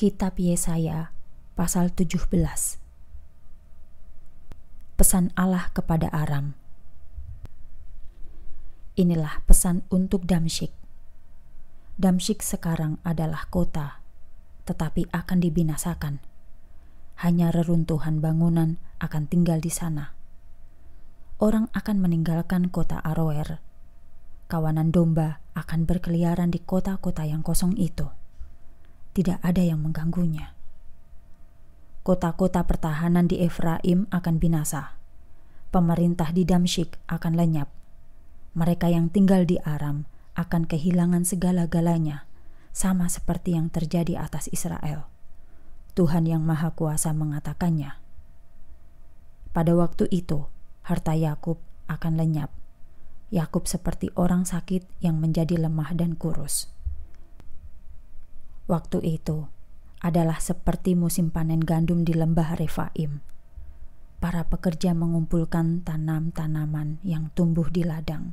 Kitab Yesaya pasal 17 Pesan Allah kepada Aram Inilah pesan untuk Damsyik Damsyik sekarang adalah kota tetapi akan dibinasakan hanya reruntuhan bangunan akan tinggal di sana orang akan meninggalkan kota Aroer kawanan domba akan berkeliaran di kota-kota yang kosong itu tidak ada yang mengganggunya. Kota-kota pertahanan di Efraim akan binasa. Pemerintah di Damsyik akan lenyap. Mereka yang tinggal di Aram akan kehilangan segala-galanya, sama seperti yang terjadi atas Israel. Tuhan Yang Maha Kuasa mengatakannya. Pada waktu itu, harta Yakub akan lenyap. Yakub seperti orang sakit yang menjadi lemah dan kurus waktu itu adalah seperti musim panen gandum di lembah Refaim. Para pekerja mengumpulkan tanam-tanaman yang tumbuh di ladang.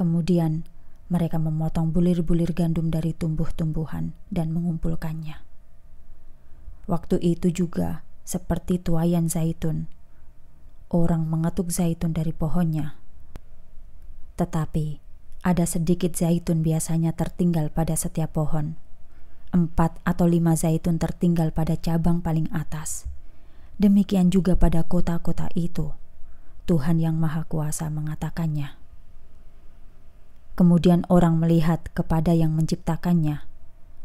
Kemudian mereka memotong bulir-bulir gandum dari tumbuh-tumbuhan dan mengumpulkannya. Waktu itu juga seperti tuayan zaitun. Orang mengetuk zaitun dari pohonnya. Tetapi ada sedikit zaitun biasanya tertinggal pada setiap pohon Empat atau lima zaitun tertinggal pada cabang paling atas. Demikian juga pada kota-kota itu. Tuhan Yang Maha Kuasa mengatakannya. Kemudian orang melihat kepada yang menciptakannya.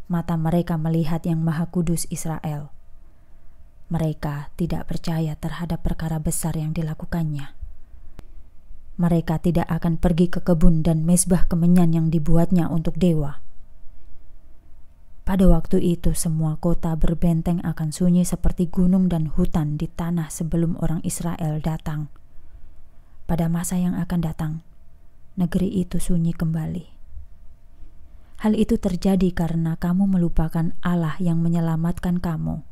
Mata mereka melihat Yang Maha Kudus Israel. Mereka tidak percaya terhadap perkara besar yang dilakukannya mereka tidak akan pergi ke kebun dan mezbah kemenyan yang dibuatnya untuk dewa. Pada waktu itu semua kota berbenteng akan sunyi seperti gunung dan hutan di tanah sebelum orang Israel datang. Pada masa yang akan datang, negeri itu sunyi kembali. Hal itu terjadi karena kamu melupakan Allah yang menyelamatkan kamu.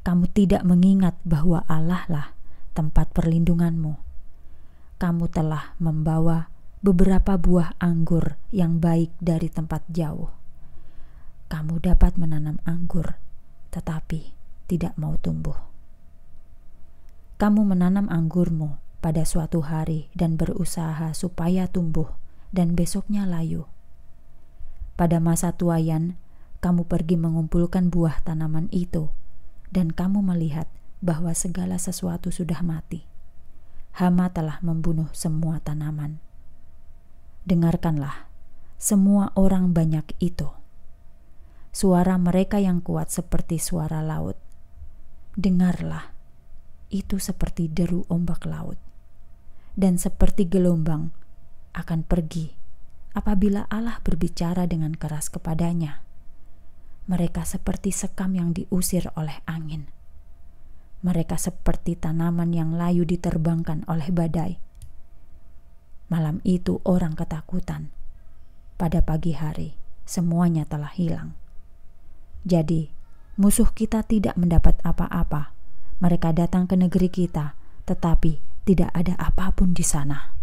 Kamu tidak mengingat bahwa Allah lah tempat perlindunganmu. Kamu telah membawa beberapa buah anggur yang baik dari tempat jauh. Kamu dapat menanam anggur, tetapi tidak mau tumbuh. Kamu menanam anggurmu pada suatu hari dan berusaha supaya tumbuh, dan besoknya layu. Pada masa tuayan, kamu pergi mengumpulkan buah tanaman itu, dan kamu melihat bahwa segala sesuatu sudah mati. Hama telah membunuh semua tanaman. Dengarkanlah, semua orang banyak itu suara mereka yang kuat seperti suara laut. Dengarlah, itu seperti deru ombak laut, dan seperti gelombang akan pergi apabila Allah berbicara dengan keras kepadanya. Mereka seperti sekam yang diusir oleh angin. Mereka seperti tanaman yang layu diterbangkan oleh badai. Malam itu orang ketakutan. Pada pagi hari, semuanya telah hilang. Jadi, musuh kita tidak mendapat apa-apa. Mereka datang ke negeri kita, tetapi tidak ada apapun di sana.